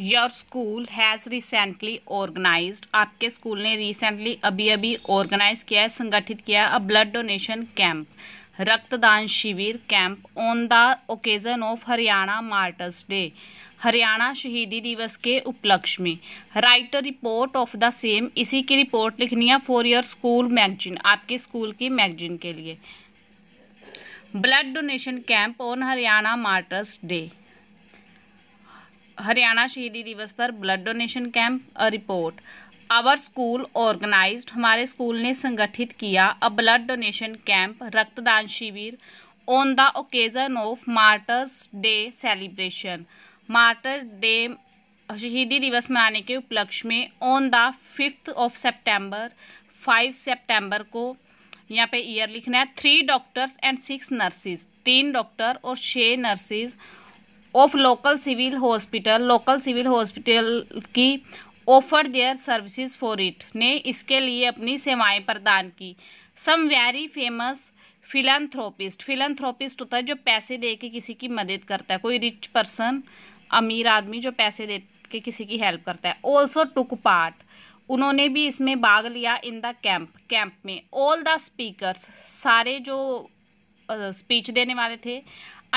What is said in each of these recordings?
your school has recently organised आपके school ने recently अभी अभी ऑर्गेनाइज किया है संगठित किया है अ ब्लड डोनेशन कैंप रक्तदान शिविर camp on the occasion of Haryana martyrs day Haryana शहीदी दिवस के उपलक्ष्य में write report of the same इसी की रिपोर्ट लिखनी है फॉर योर स्कूल मैगजीन आपके स्कूल की मैगजीन के लिए blood donation camp on Haryana martyrs day Haryana शहीदी दिवस पर blood donation camp report our school organised हमारे स्कूल ने संगठित किया अ ब्लड डोनेशन कैंप रक्तदान शिविर on the occasion of martyrs day celebration martyrs day शहीदी दिवस मनाने के उपलक्ष्य में ऑन द फिफ्थ ऑफ सितंबर फाइव सितंबर को यहाँ पे ईयर लिखना है three doctors and six nurses तीन डॉक्टर और छः nurses of local civil hospital local civil hospital की offer their services for it ने इसके लिए अपनी सेवाएं प्रदान की some very famous philanthropist philanthropist होता है जो पैसे दे के किसी की मदद करता है कोई रिच पर्सन अमीर आदमी जो पैसे दे के किसी की हेल्प करता है ऑल्सो टुक पार्ट उन्होंने भी इसमें भाग लिया इन द कैंप कैंप में ऑल द स्पीकर सारे जो स्पीच देने वाले थे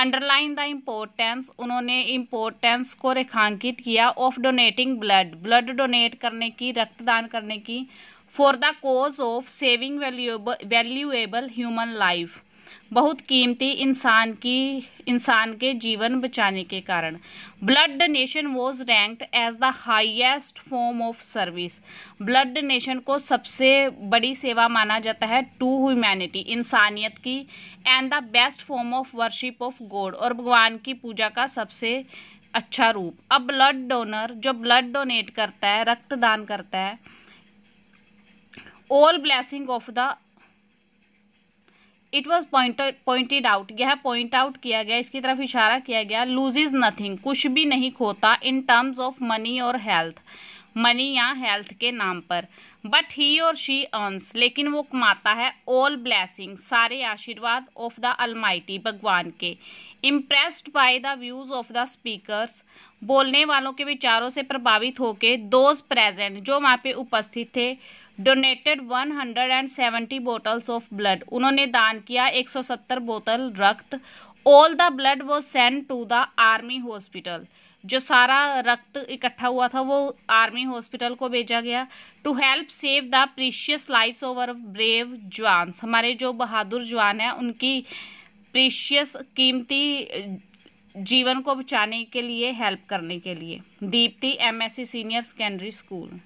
अंडरलाइन द इम्पोर्टेंस उन्होंने इम्पोर्टेंस को रेखांकित किया of donating blood blood donate करने की रक्तदान करने की for the cause of saving valuable human life बहुत कीमती इंसान की इंसान के जीवन बचाने के कारण blood donation was ranked as the highest form of service blood donation को सबसे बड़ी सेवा माना जाता है टू ह्यूमैनिटी इंसानियत की and the best form of worship of God और भगवान की पूजा का सबसे अच्छा रूप अब ब्लड डोनर जो ब्लड डोनेट करता है रक्तदान करता है all blessing of the it was pointed out यह पॉइंट आउट किया गया इसकी तरफ इशारा किया गया लूज इज नथिंग कुछ भी नहीं खोता इन टर्म्स ऑफ मनी और हेल्थ मनी या हेल्थ के नाम पर बट ही और शी अर्नस लेकिन वो कमाता है ऑल ब्लैसिंग सारे आशीर्वाद ऑफ द अलमाइटी भगवान के impressed by the views of the speakers बोलने वालों के विचारों से प्रभावित होके दोज प्रेजेंट जो वहाँ पे उपस्थित थे डोनेटेड 170 बोटल्स ऑफ ब्लड उन्होंने दान किया 170 बोतल रक्त ऑल द ब्लड वो send to the army hospital जो सारा रक्त इकट्ठा हुआ था वो आर्मी हॉस्पिटल को भेजा गया to help save the precious life over brave jawans हमारे जो बहादुर जवान हैं उनकी प्रीशियस कीमती जीवन को बचाने के लिए हेल्प करने के लिए Deepti MSC senior secondary school